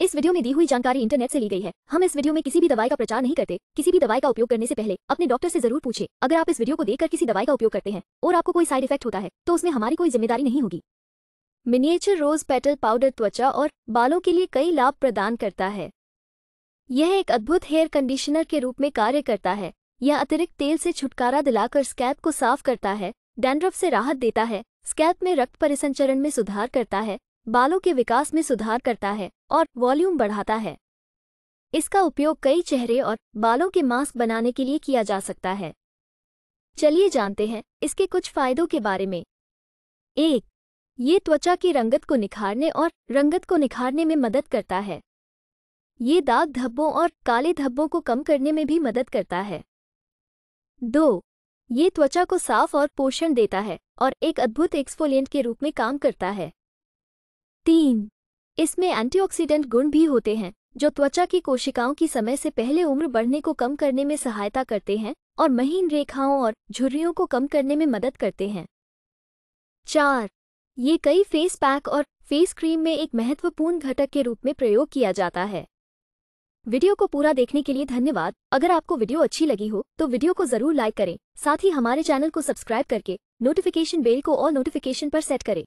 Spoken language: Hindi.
इस वीडियो में दी हुई जानकारी इंटरनेट से ली गई है हम इस वीडियो में किसी भी दवाई का प्रचार नहीं करते किसी भी दवाई का उपयोग करने से पहले अपने डॉक्टर से जरूर पूछे अगर आप इस वीडियो को देखकर किसी दवाई का उपयोग करते हैं और आपको कोई साइड इफेक्ट होता है तो उसमें हमारी कोई जिम्मेदारी नहीं होगी मिनिएचर रोज पेटल पाउडर त्वचा और बालों के लिए कई लाभ प्रदान करता है यह एक अद्भुत हेयर कंडीशनर के रूप में कार्य करता है यह अतिरिक्त तेल से छुटकारा दिलाकर स्कैप को साफ करता है डैंड्रफ से राहत देता है स्कैप में रक्त परिसंचरण में सुधार करता है बालों के विकास में सुधार करता है और वॉल्यूम बढ़ाता है इसका उपयोग कई चेहरे और बालों के मास्क बनाने के लिए किया जा सकता है चलिए जानते हैं इसके कुछ फायदों के बारे में एक ये त्वचा की रंगत को निखारने और रंगत को निखारने में मदद करता है ये दाग धब्बों और काले धब्बों को कम करने में भी मदद करता है दो ये त्वचा को साफ और पोषण देता है और एक अद्भुत एक्सफोलियंट के रूप में काम करता है तीन इसमें एंटीऑक्सीडेंट गुण भी होते हैं जो त्वचा की कोशिकाओं की समय से पहले उम्र बढ़ने को कम करने में सहायता करते हैं और महीन रेखाओं और झुर्रियों को कम करने में मदद करते हैं चार ये कई फेस पैक और फेस क्रीम में एक महत्वपूर्ण घटक के रूप में प्रयोग किया जाता है वीडियो को पूरा देखने के लिए धन्यवाद अगर आपको वीडियो अच्छी लगी हो तो वीडियो को जरूर लाइक करें साथ ही हमारे चैनल को सब्सक्राइब करके नोटिफिकेशन बेल को और नोटिफिकेशन पर सेट करें